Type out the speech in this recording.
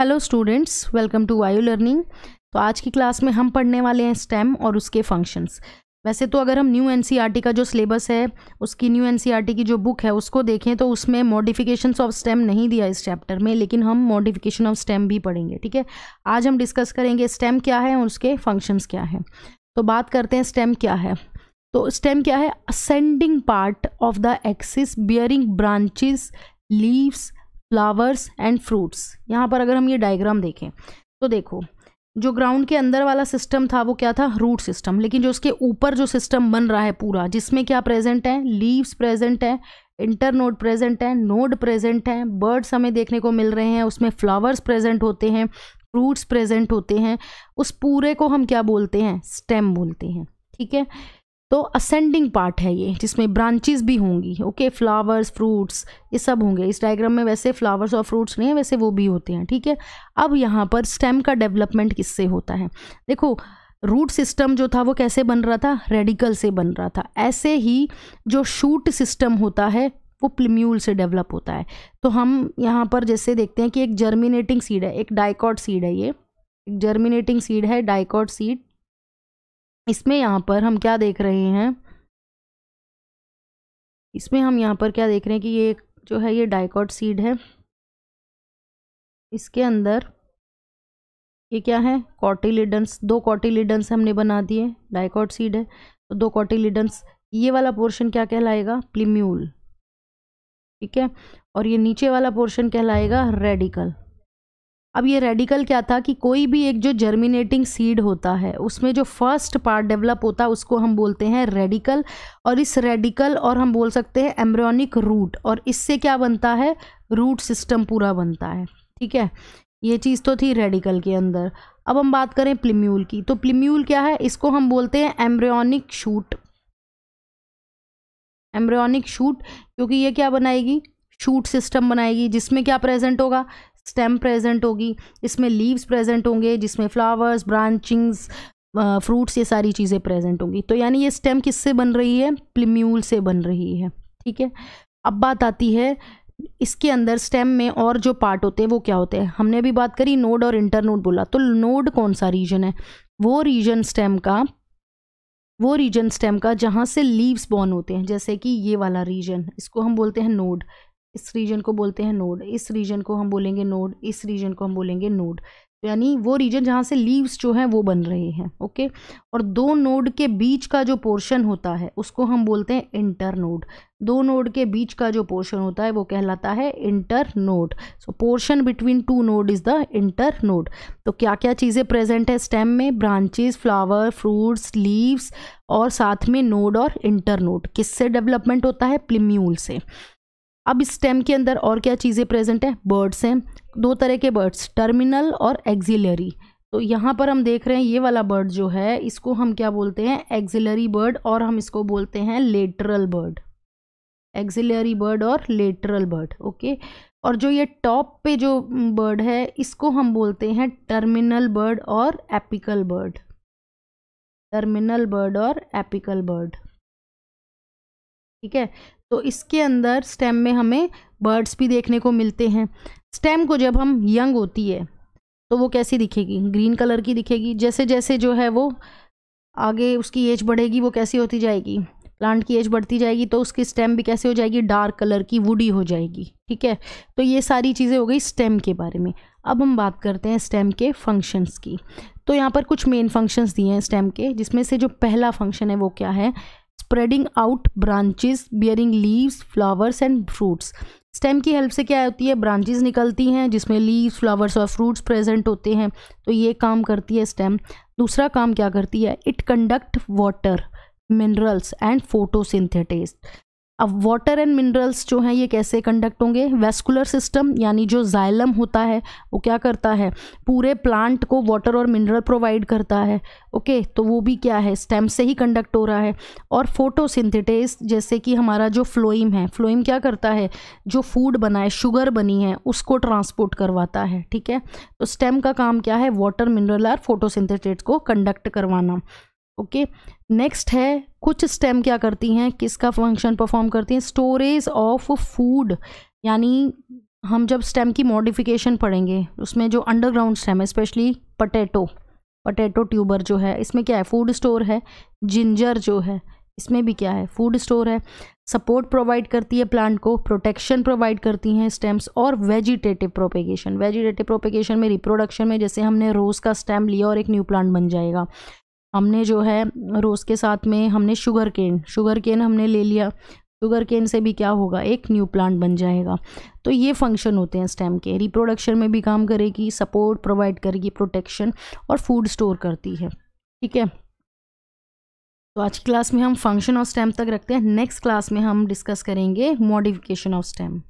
hello students welcome to Vayu learning तो आज की क्लास में हम पढ़ने वाले हैं स्टेम और उसके फंक्शंस वैसे तो अगर हम न्यू एनसीईआरटी e का जो सिलेबस है उसकी न्यू एनसीईआरटी e की जो बुक है उसको देखें तो उसमें मॉडिफिकेशंस ऑफ स्टेम नहीं दिया इस चैप्टर में लेकिन हम मॉडिफिकेशन ऑफ स्टेम भी पढ़ेंगे ठीक है आज हम डिस्कस करेंगे स्टेम क्या है और उसके फंक्शंस क्या हैं तो बात करते हैं स्टेम क्या है तो स्टेम क्या है ascending part of the axis bearing branches leaves flowers and fruits यहाँ पर अगर हम ये डायग्राम देखें तो देखो जो ग्राउंड के अंदर वाला सिस्टम था वो क्या था रूट सिस्टम लेकिन जो उसके ऊपर जो सिस्टम बन रहा है पूरा जिसमें क्या प्रेजेंट है लीव्स प्रेजेंट है इंटर नोड प्रेजेंट है नोड प्रेजेंट है बर्ड्स हमें देखने को मिल रहे हैं उसमें फ्लावर्स प्रेजेंट होते हैं फ्रूट्स प्रेजेंट होते हैं उस पूरे को हम क्या बोलते हैं स्टेम बोलते हैं ठीक है तो असेंडिंग पार्ट है ये जिसमें ब्रांचेस भी होंगी ओके फ्लावर्स फ्रूट्स ये सब होंगे इस डायग्राम में वैसे फ्लावर्स और फ्रूट्स नहीं है वैसे वो भी होते हैं ठीक है अब यहाँ पर स्टेम का डेवलपमेंट किससे होता है देखो रूट सिस्टम जो था वो कैसे बन रहा था रेडिकल से बन रहा था ऐसे ही जो शूट सिस्टम होता है वो प्लम्यूल से डेवलप होता है तो हम यहाँ पर जैसे देखते हैं कि एक जर्मिनेटिंग सीड है एक डाइकॉट सीड है ये एक जर्मिनेटिंग सीड है डाइकॉट सीड इसमें यहाँ पर हम क्या देख रहे हैं इसमें हम यहाँ पर क्या देख रहे हैं कि ये जो है ये डाइकॉट सीड है इसके अंदर ये क्या है कॉटिलिडन्स दो कॉटिलिडन्स हमने बना दिए डाइकॉट सीड है तो दो कॉटिलिडन्स ये वाला पोर्शन क्या कहलाएगा प्लीम्यूल ठीक है और ये नीचे वाला पोर्शन कहलाएगा रेडिकल अब ये रेडिकल क्या था कि कोई भी एक जो जर्मिनेटिंग सीड होता है उसमें जो फर्स्ट पार्ट डेवलप होता है उसको हम बोलते हैं रेडिकल और इस रेडिकल और हम बोल सकते हैं एम्ब्रियोनिक रूट और इससे क्या बनता है रूट सिस्टम पूरा बनता है ठीक है ये चीज़ तो थी रेडिकल के अंदर अब हम बात करें प्लिम्यूल की तो प्लिम्यूल क्या है इसको हम बोलते हैं एम्ब्रियोनिक शूट एम्ब्रियोनिक शूट क्योंकि ये क्या बनाएगी शूट सिस्टम बनाएगी जिसमें क्या प्रेजेंट होगा स्टेम प्रेजेंट होगी इसमें लीव्स प्रेजेंट होंगे जिसमें फ्लावर्स ब्रांचिंग्स फ्रूट्स ये सारी चीज़ें प्रेजेंट होंगी तो यानी ये स्टेम किससे बन रही है प्लीम्यूल से बन रही है ठीक है अब बात आती है इसके अंदर स्टेम में और जो पार्ट होते हैं वो क्या होते हैं हमने अभी बात करी नोड और इंटरनोड बोला तो नोड कौन सा रीजन है वो रीजन स्टेम का वो रीजन स्टेम का जहाँ से लीव्स बॉर्न होते हैं जैसे कि ये वाला रीजन इसको हम बोलते हैं नोड इस रीजन को बोलते हैं नोड इस रीजन को हम बोलेंगे नोड इस रीजन को हम बोलेंगे नोड तो यानी वो रीजन जहाँ से लीव्स जो हैं वो बन रहे हैं ओके और दो नोड के बीच का जो पोर्शन होता है उसको हम बोलते हैं इंटर नोड दो नोड के बीच का जो पोर्शन होता है वो कहलाता है inter node so portion between two node is the inter node तो क्या क्या चीज़ें प्रेजेंट है स्टेम में ब्रांचेस फ्लावर फ्रूट्स लीव्स और साथ में नोड और इंटर नोड किससे डेवलपमेंट होता है प्लीम्यूल से अब स्टेम के अंदर और क्या चीज़ें प्रेजेंट हैं बर्ड्स हैं दो तरह के बर्ड्स टर्मिनल और एक्जिलरी तो यहाँ पर हम देख रहे हैं ये वाला बर्ड जो है इसको हम क्या बोलते हैं एक्जिलरी बर्ड और हम इसको बोलते हैं लेटरल बर्ड एक्जिलरी बर्ड और लेटरल बर्ड ओके और जो ये टॉप पे जो बर्ड mm, है इसको हम बोलते हैं टर्मिनल बर्ड और एपिकल बर्ड टर्मिनल बर्ड और एपिकल बर्ड ठीक है तो इसके अंदर स्टेम में हमें बर्ड्स भी देखने को मिलते हैं स्टेम को जब हम यंग होती है तो वो कैसी दिखेगी ग्रीन कलर की दिखेगी जैसे जैसे जो है वो आगे उसकी एज बढ़ेगी वो कैसी होती जाएगी प्लांट की एज बढ़ती जाएगी तो उसकी स्टेम भी कैसे हो जाएगी डार्क कलर की वुडी हो जाएगी ठीक है तो ये सारी चीज़ें हो गई स्टेम के बारे में अब हम बात करते हैं स्टेम के फंक्शंस की तो यहाँ पर कुछ मेन फंक्शंस दिए हैं स्टेम के जिसमें से जो पहला फंक्शन है वो क्या है spreading out branches bearing leaves flowers and fruits stem की हेल्प से क्या होती है ब्रांचेस निकलती हैं जिसमें लीव्स फ्लावर्स और फ्रूट्स प्रेजेंट होते हैं तो ये काम करती है स्टेम दूसरा काम क्या करती है it conduct water minerals and photosynthesis अब वाटर एंड मिनरल्स जो हैं ये कैसे कंडक्ट होंगे वेस्कुलर सिस्टम यानी जो जाइलम होता है वो क्या करता है पूरे प्लांट को वाटर और मिनरल प्रोवाइड करता है ओके okay, तो वो भी क्या है स्टेम से ही कंडक्ट हो रहा है और फोटोसिंथेटिस जैसे कि हमारा जो फ्लोइम है फ्लोइम क्या करता है जो फूड बना है शुगर बनी है उसको ट्रांसपोर्ट करवाता है ठीक है तो स्टेम का काम क्या है वाटर मिनरल और फोटोसिंथेटिस को कंडक्ट करवाना ओके नेक्स्ट है कुछ स्टेम क्या करती हैं किसका फंक्शन परफॉर्म करती हैं स्टोरेज ऑफ फूड यानी हम जब स्टेम की मॉडिफिकेशन पढ़ेंगे उसमें जो अंडरग्राउंड स्टेम है स्पेशली पटेटो पटेटो ट्यूबर जो है इसमें क्या है फूड स्टोर है जिंजर जो है इसमें भी क्या है फूड स्टोर है सपोर्ट प्रोवाइड करती है प्लांट को प्रोटेक्शन प्रोवाइड करती हैं स्टेम्स और वेजिटेटिव प्रोपेगेशन वेजिटेटिव प्रोपेगेशन में रिप्रोडक्शन में जैसे हमने रोज़ का स्टेम लिया और एक न्यू प्लांट बन जाएगा हमने जो है रोज़ के साथ में हमने शुगर केन शुगर केन हमने ले लिया शुगर केन से भी क्या होगा एक न्यू प्लांट बन जाएगा तो ये फंक्शन होते हैं स्टेम के रिप्रोडक्शन में भी काम करेगी सपोर्ट प्रोवाइड करेगी प्रोटेक्शन और फूड स्टोर करती है ठीक है तो आज की क्लास में हम फंक्शन ऑफ स्टेम तक रखते हैं नेक्स्ट क्लास में हम डिस्कस करेंगे मॉडिफिकेशन ऑफ स्टेम